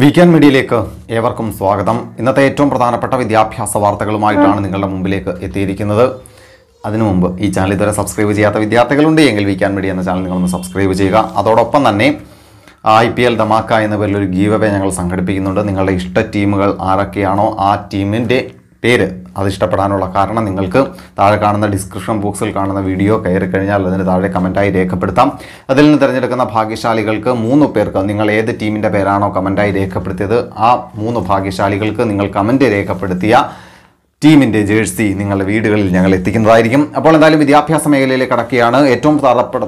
weekend മീഡിയയിലേക്ക് ഏവർക്കും സ്വാഗതം ഇന്നത്തെ ഏറ്റവും പ്രധാനപ്പെട്ട വിദ്യാഭ്യാസ വാർത്തകളുമായിട്ടാണ് നിങ്ങളുടെ മുമ്പിലേക്ക് എത്തിയിരിക്കുന്നത് അതിനു മുമ്പ് ഈ ചാനൽ ഇതുവരെ സബ്സ്ക്രൈബ് ചെയ്യാത്ത വിദ്യാർത്ഥികളുണ്ട് എങ്കിൽ വീക്കാൻ മീഡിയ എന്ന ചാനൽ നിങ്ങളൊന്ന് സബ്സ്ക്രൈബ് ചെയ്യുക അതോടൊപ്പം തന്നെ ഐ പി എൽ ധമാക്ക എന്ന പേരിൽ ഒരു ഗീവ് അവേ ഞങ്ങൾ സംഘടിപ്പിക്കുന്നുണ്ട് നിങ്ങളുടെ ഇഷ്ട ടീമുകൾ ആരൊക്കെയാണോ ആ ടീമിൻ്റെ പേര് അത് ഇഷ്ടപ്പെടാനുള്ള കാരണം നിങ്ങൾക്ക് താഴെ കാണുന്ന ഡിസ്ക്രിപ്ഷൻ ബോക്സിൽ കാണുന്ന വീഡിയോ കയറി കഴിഞ്ഞാൽ അതിന് താഴെ കമൻറ്റായി രേഖപ്പെടുത്താം അതിൽ നിന്ന് തിരഞ്ഞെടുക്കുന്ന ഭാഗ്യശാലികൾക്ക് മൂന്ന് പേർക്ക് നിങ്ങൾ ഏത് ടീമിൻ്റെ പേരാണോ കമൻറ്റായി രേഖപ്പെടുത്തിയത് ആ മൂന്ന് ഭാഗ്യശാലികൾക്ക് നിങ്ങൾ കമൻറ്റ് രേഖപ്പെടുത്തിയ ടീമിൻ്റെ ജേഴ്സി നിങ്ങളുടെ വീടുകളിൽ ഞങ്ങൾ എത്തിക്കുന്നതായിരിക്കും അപ്പോൾ എന്തായാലും വിദ്യാഭ്യാസ മേഖലയിലേക്ക് കടക്കുകയാണ് ഏറ്റവും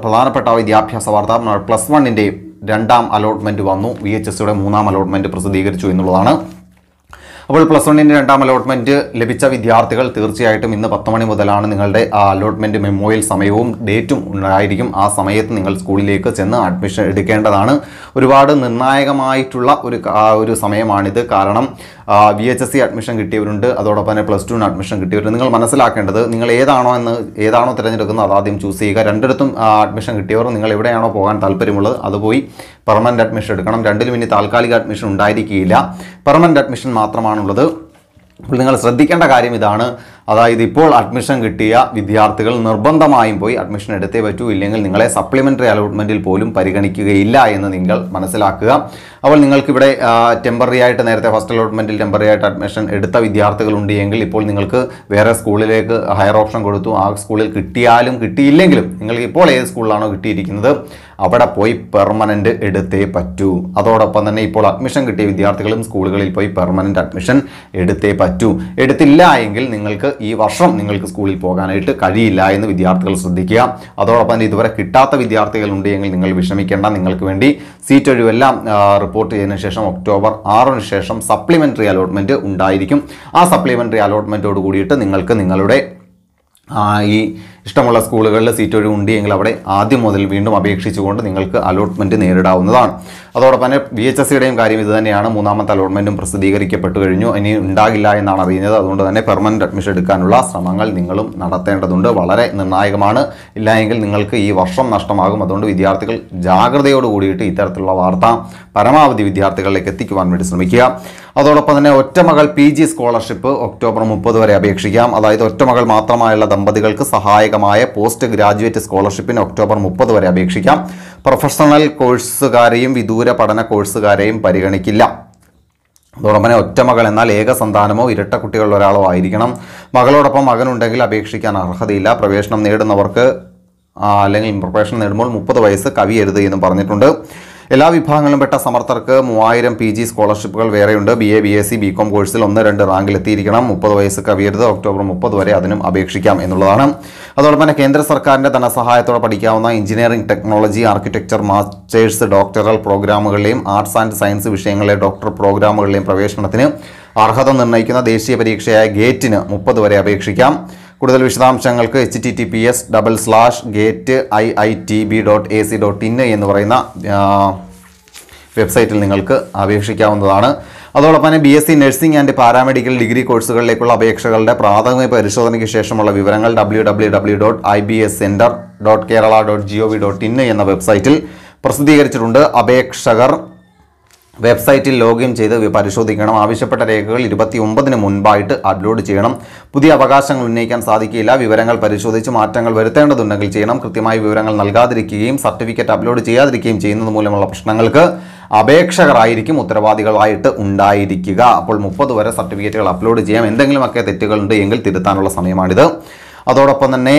പ്രധാനപ്പെട്ട വിദ്യാഭ്യാസ വാർത്ത പ്ലസ് വണ്ണിൻ്റെ രണ്ടാം അലോട്ട്മെൻറ്റ് വന്നു വി എച്ച് മൂന്നാം അലോട്ട്മെൻറ്റ് പ്രസിദ്ധീകരിച്ചു എന്നുള്ളതാണ് അപ്പോൾ പ്ലസ് വണ്ണിൻ്റെ രണ്ടാം അലോട്ട്മെൻറ്റ് ലഭിച്ച വിദ്യാർത്ഥികൾ തീർച്ചയായിട്ടും ഇന്ന് പത്ത് മണി മുതലാണ് നിങ്ങളുടെ ആ അലോട്ട്മെൻറ്റ് മെമ്മോയിൽ സമയവും ഡേറ്റും ഉണ്ടായിരിക്കും ആ സമയത്ത് നിങ്ങൾ സ്കൂളിലേക്ക് ചെന്ന് അഡ്മിഷൻ എടുക്കേണ്ടതാണ് ഒരുപാട് നിർണായകമായിട്ടുള്ള ഒരു ഒരു സമയമാണിത് കാരണം V H S C admission കിട്ടിയവരുണ്ട് അതോടൊപ്പം തന്നെ പ്ലസ് ടുവിന് അഡ്മിഷൻ കിട്ടിയവരുണ്ട് നിങ്ങൾ മനസ്സിലാക്കേണ്ടത് നിങ്ങൾ ഏതാണോ എന്ന് ഏതാണോ തിരഞ്ഞെടുക്കുന്നത് അതാദ്യം ചൂസ് ചെയ്യുക രണ്ടിടത്തും അഡ്മിഷൻ കിട്ടിയവർ നിങ്ങൾ എവിടെയാണോ പോകാൻ താല്പര്യമുള്ളത് അത് പോയി പെർമനൻറ്റ് അഡ്മിഷൻ എടുക്കണം രണ്ടിലും ഇനി താൽക്കാലിക അഡ്മിഷൻ ഉണ്ടായിരിക്കില്ല പെർമനൻറ്റ് അഡ്മിഷൻ മാത്രമാണ് ആണുള്ളത് അപ്പോൾ നിങ്ങൾ ശ്രദ്ധിക്കേണ്ട കാര്യം ഇതാണ് അതായത് ഇപ്പോൾ അഡ്മിഷൻ കിട്ടിയ വിദ്യാർത്ഥികൾ നിർബന്ധമായും പോയി അഡ്മിഷൻ എടുത്തേ പറ്റൂ ഇല്ലെങ്കിൽ നിങ്ങളെ സപ്ലിമെൻ്ററി അലോട്ട്മെൻറ്റിൽ പോലും പരിഗണിക്കുകയില്ല എന്ന് നിങ്ങൾ മനസ്സിലാക്കുക അപ്പോൾ നിങ്ങൾക്കിവിടെ ടെമ്പററി ആയിട്ട് നേരത്തെ ഫസ്റ്റ് അലോട്ട്മെൻറ്റിൽ ടെമ്പററി ആയിട്ട് അഡ്മിഷൻ എടുത്ത വിദ്യാർത്ഥികളുണ്ട് എങ്കിൽ ഇപ്പോൾ നിങ്ങൾക്ക് വേറെ സ്കൂളിലേക്ക് ഹയർ ഓപ്ഷൻ കൊടുത്തു ആ സ്കൂളിൽ കിട്ടിയാലും കിട്ടിയില്ലെങ്കിലും നിങ്ങൾക്ക് ഇപ്പോൾ ഏത് സ്കൂളിലാണോ കിട്ടിയിരിക്കുന്നത് അവിടെ പോയി പെർമനൻ്റ് എടുത്തേ പറ്റൂ അതോടൊപ്പം തന്നെ ഇപ്പോൾ അഡ്മിഷൻ കിട്ടിയ വിദ്യാർത്ഥികളും സ്കൂളുകളിൽ പോയി പെർമനൻ്റ് അഡ്മിഷൻ എടുത്തേ പറ്റൂ എടുത്തില്ല എങ്കിൽ നിങ്ങൾക്ക് ഈ വർഷം നിങ്ങൾക്ക് സ്കൂളിൽ പോകാനായിട്ട് കഴിയില്ല എന്ന് വിദ്യാർത്ഥികൾ ശ്രദ്ധിക്കുക അതോടൊപ്പം തന്നെ ഇതുവരെ കിട്ടാത്ത വിദ്യാർത്ഥികളുണ്ട് എങ്കിൽ നിങ്ങൾ വിഷമിക്കേണ്ട നിങ്ങൾക്ക് വേണ്ടി സീറ്റ് ഒഴിവെല്ലാം റിപ്പോർട്ട് ചെയ്തതിനു ശേഷം ഒക്ടോബർ ആറിന് ശേഷം സപ്ലിമെൻ്ററി അലോട്ട്മെൻ്റ് ഉണ്ടായിരിക്കും ആ സപ്ലിമെൻ്ററി അലോട്ട്മെൻറ്റോട് കൂടിയിട്ട് നിങ്ങൾക്ക് നിങ്ങളുടെ ഈ ഇഷ്ടമുള്ള സ്കൂളുകളിൽ സീറ്റ് എങ്കിൽ അവിടെ ആദ്യം മുതൽ വീണ്ടും അപേക്ഷിച്ചുകൊണ്ട് നിങ്ങൾക്ക് അലോട്ട്മെൻറ്റ് നേരിടാവുന്നതാണ് അതോടൊപ്പം തന്നെ വി എച്ച് എസ് സിയുടെയും കാര്യം ഇത് തന്നെയാണ് മൂന്നാമത്തെ അലോട്ട്മെൻറ്റും പ്രസിദ്ധീകരിക്കപ്പെട്ടു കഴിഞ്ഞു ഇനി ഉണ്ടാകില്ല എന്നാണ് അറിയുന്നത് അതുകൊണ്ട് തന്നെ പെർമനൻറ്റ് അഡ്മിഷൻ എടുക്കാനുള്ള ശ്രമങ്ങൾ നിങ്ങളും നടത്തേണ്ടതുണ്ട് വളരെ നിർണായകമാണ് ഇല്ലായെങ്കിൽ നിങ്ങൾക്ക് ഈ വർഷം നഷ്ടമാകും അതുകൊണ്ട് വിദ്യാർത്ഥികൾ ജാഗ്രതയോട് കൂടിയിട്ട് ഇത്തരത്തിലുള്ള വാർത്ത പരമാവധി വിദ്യാർത്ഥികളിലേക്ക് എത്തിക്കുവാൻ വേണ്ടി ശ്രമിക്കുക അതോടൊപ്പം തന്നെ ഒറ്റമകൾ പി ജി സ്കോളർഷിപ്പ് ഒക്ടോബർ മുപ്പത് വരെ അപേക്ഷിക്കാം അതായത് ഒറ്റമകൾ മാത്രമായുള്ള ദമ്പതികൾക്ക് സഹായക പ്രത്യേകമായ പോസ്റ്റ് ഗ്രാജുവേറ്റ് സ്കോളർഷിപ്പിന് ഒക്ടോബർ മുപ്പത് വരെ അപേക്ഷിക്കാം പ്രൊഫഷണൽ കോഴ്സുകാരെയും വിദൂര പഠന കോഴ്സുകാരെയും പരിഗണിക്കില്ല അതോടൊപ്പം തന്നെ ഒറ്റമകൾ എന്നാൽ ഏക സന്താനമോ ഇരട്ട കുട്ടികളിൽ ഒരാളോ ആയിരിക്കണം മകളോടൊപ്പം മകനുണ്ടെങ്കിൽ അപേക്ഷിക്കാൻ അർഹതയില്ല പ്രവേശനം നേടുന്നവർക്ക് അല്ലെങ്കിൽ പ്രൊഫഷൻ നേടുമ്പോൾ മുപ്പത് വയസ്സ് കവിയരുത് എന്നും പറഞ്ഞിട്ടുണ്ട് എല്ലാ വിഭാഗങ്ങളിലും പെട്ട സമർത്ഥർക്ക് മൂവായിരം പി ജി സ്കോളർഷിപ്പുകൾ വേറെയുണ്ട് B A B S C B com കോഴ്സിൽ ഒന്ന് രണ്ട് എത്തിയിരിക്കണം മുപ്പത് വയസ്സ് കവിയരുത് ഒക്ടോബർ മുപ്പത് വരെ അതിനും അപേക്ഷിക്കാം എന്നുള്ളതാണ് അതോടൊപ്പം തന്നെ കേന്ദ്ര സർക്കാരിൻ്റെ ധനസഹായത്തോടെ പഠിക്കാവുന്ന engineering technology architecture masters doctoral പ്രോഗ്രാമുകളിലെയും ആർട്സ് ആൻഡ് സയൻസ് വിഷയങ്ങളിലെ ഡോക്ടർ പ്രോഗ്രാമുകളിലെയും പ്രവേശനത്തിന് അർഹത നിർണ്ണയിക്കുന്ന ദേശീയ പരീക്ഷയായ ഗേറ്റിന് മുപ്പത് വരെ അപേക്ഷിക്കാം കൂടുതൽ വിശദാംശങ്ങൾക്ക് H T T P S double slash gate I I T B dot A C dot in എന്ന് പറയുന്ന വെബ്സൈറ്റിൽ നിങ്ങൾക്ക് അപേക്ഷിക്കാവുന്നതാണ് അതോടൊപ്പം തന്നെ B S C nursing and paramedical degree കോഴ്സുകളിലേക്കുള്ള അപേക്ഷകളുടെ പ്രാഥമിക പരിശോധനയ്ക്ക് ശേഷമുള്ള വിവരങ്ങൾ W W W dot I B S centre dot Kerala dot G O V dot in എന്ന വെബ്സൈറ്റിൽ പ്രസിദ്ധീകരിച്ചിട്ടുണ്ട് അപേക്ഷകർ വെബ്സൈറ്റിൽ ലോഗിൻ ചെയ്ത് പരിശോധിക്കണം ആവശ്യപ്പെട്ട രേഖകൾ ഇരുപത്തി ഒമ്പതിന് മുൻപായിട്ട് അപ്ലോഡ് ചെയ്യണം പുതിയ അവകാശങ്ങൾ ഉന്നയിക്കാൻ സാധിക്കില്ല വിവരങ്ങൾ പരിശോധിച്ച് മാറ്റങ്ങൾ വരുത്തേണ്ടതുണ്ടെങ്കിൽ ചെയ്യണം കൃത്യമായ വിവരങ്ങൾ നൽകാതിരിക്കുകയും സർട്ടിഫിക്കറ്റ് അപ്ലോഡ് ചെയ്യാതിരിക്കുകയും ചെയ്യുന്നത് മൂലമുള്ള പ്രശ്നങ്ങൾക്ക് അപേക്ഷകരായിരിക്കും ഉത്തരവാദികളായിട്ട് ഉണ്ടായിരിക്കുക അപ്പോൾ മുപ്പത് വരെ സർട്ടിഫിക്കറ്റുകൾ അപ്ലോഡ് ചെയ്യാം എന്തെങ്കിലുമൊക്കെ തെറ്റുകളുണ്ട് എങ്കിൽ തിരുത്താനുള്ള സമയമാണിത് അതോടൊപ്പം തന്നെ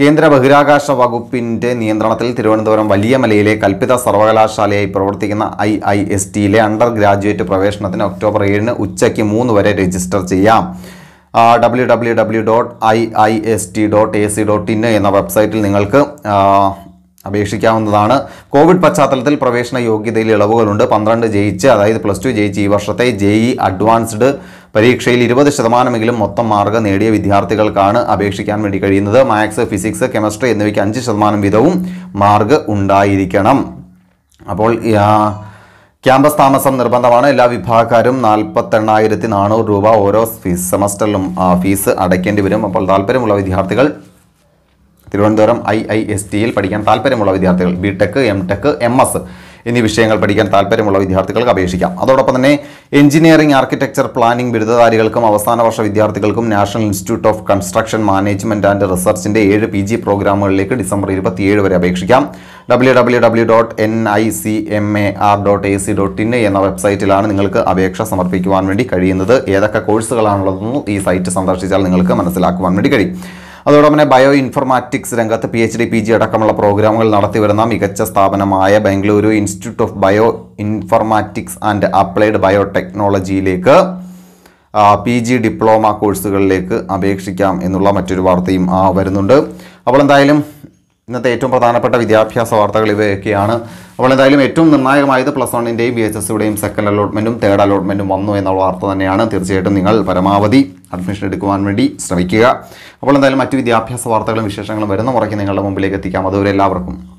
കേന്ദ്ര ബഹിരാകാശ വകുപ്പിന്റെ നിയന്ത്രണത്തിൽ തിരുവനന്തപുരം വലിയമലയിലെ കൽപ്പിത സർവകലാശാലയായി പ്രവർത്തിക്കുന്ന ഐ ഐ എസ് ടിയിലെ അണ്ടർ ഗ്രാജുവേറ്റ് പ്രവേശനത്തിന് ഒക്ടോബർ ഏഴിന് ഉച്ചയ്ക്ക് മൂന്ന് വരെ രജിസ്റ്റർ ചെയ്യാം W W W dot I I S T dot A C dot in എന്ന വെബ്സൈറ്റിൽ നിങ്ങൾക്ക് അപേക്ഷിക്കാവുന്നതാണ് കോവിഡ് പശ്ചാത്തലത്തിൽ പ്രവേശന യോഗ്യതയിൽ ഇളവുകളുണ്ട് പന്ത്രണ്ട് ജയിച്ച് അതായത് പ്ലസ് ടു ജയിച്ച് ഈ വർഷത്തെ ജെഇ അഡ്വാൻസ്ഡ് പരീക്ഷയിൽ ഇരുപത് ശതമാനമെങ്കിലും മൊത്തം മാർക്ക് നേടിയ വിദ്യാർത്ഥികൾക്കാണ് അപേക്ഷിക്കാൻ വേണ്ടി കഴിയുന്നത് മാത്സ് ഫിസിക്സ് കെമിസ്ട്രി എന്നിവയ്ക്ക് അഞ്ച് ശതമാനം വീതവും മാർക്ക് ഉണ്ടായിരിക്കണം അപ്പോൾ ക്യാമ്പസ് താമസം നിർബന്ധമാണ് എല്ലാ വിഭാഗക്കാരും നാൽപ്പത്തെണ്ണായിരത്തി നാനൂറ് രൂപ ഓരോ ഫീസ് സെമസ്റ്ററിലും ഫീസ് അടയ്ക്കേണ്ടി വരും അപ്പോൾ താല്പര്യമുള്ള വിദ്യാർത്ഥികൾ തിരുവനന്തപുരം ഐ ഐ എസ് ടിയിൽ പഠിക്കാൻ താല്പര്യമുള്ള വിദ്യാർത്ഥികൾ B tech M tech M S എന്നീ വിഷയങ്ങൾ പഠിക്കാൻ താല്പര്യമുള്ള വിദ്യാർത്ഥികൾക്ക് അപേക്ഷിക്കാം അതോടൊപ്പം തന്നെ എഞ്ചിനീയറിംഗ് ആർക്കിടെക്ചർ പ്ലാനിംഗ് ബിരുദധാരികൾക്കും അവസാന വർഷ വിദ്യാർത്ഥികൾക്കും national institute of construction management and റിസർച്ചിന്റെ ഏഴ് പി ജി പ്രോഗ്രാമുകളിലേക്ക് ഡിസംബർ ഇരുപത്തിയേഴ് വരെ അപേക്ഷിക്കാം W W W dot N I C M A R dot A C dot in എന്ന വെബ്സൈറ്റിലാണ് നിങ്ങൾക്ക് അപേക്ഷ സമർപ്പിക്കുവാൻ വേണ്ടി കഴിയുന്നത് ഏതൊക്കെ കോഴ്സുകളാണുള്ളതെന്ന് ഈ സൈറ്റ് സന്ദർശിച്ചാൽ നിങ്ങൾക്ക് മനസ്സിലാക്കുവാൻ വേണ്ടി കഴിയും അതോടൊപ്പം തന്നെ ബയോ ഇൻഫർമാറ്റിക്സ് രംഗത്ത് P H D P G അടക്കമുള്ള പ്രോഗ്രാമുകൾ നടത്തിവരുന്ന മികച്ച സ്ഥാപനമായ Bengaluru institute of bioinformatics and applied ബയോടെക്നോളജിയിലേക്ക് പി ജി ഡിപ്ലോമ കോഴ്സുകളിലേക്ക് അപേക്ഷിക്കാം എന്നുള്ള മറ്റൊരു വാർത്തയും വരുന്നുണ്ട് അപ്പോൾ എന്തായാലും ഇന്നത്തെ ഏറ്റവും പ്രധാനപ്പെട്ട വിദ്യാഭ്യാസ വാർത്തകൾ ഇവയൊക്കെയാണ് അപ്പോൾ എന്തായാലും ഏറ്റവും നിർണായകമായത് പ്ലസ് വണ്ണിൻ്റെയും ബി എച്ച് എസ്യുടെയും സെക്കൻഡ് അലോട്ട്മെൻറ്റും തേർഡ് അലോട്ട്മെൻറ്റും വന്നു എന്നുള്ള വാർത്ത തന്നെയാണ് തീർച്ചയായിട്ടും നിങ്ങൾ പരമാവധി അഡ്മിഷൻ എടുക്കുവാൻ വേണ്ടി ശ്രമിക്കുക അപ്പോൾ എന്തായാലും മറ്റു വിദ്യാഭ്യാസ വാർത്തകളും വിശേഷങ്ങളും വരുന്ന മുറയ്ക്ക് നിങ്ങളുടെ മുമ്പിലേക്ക് എത്തിക്കാം അതുവരെ എല്ലാവർക്കും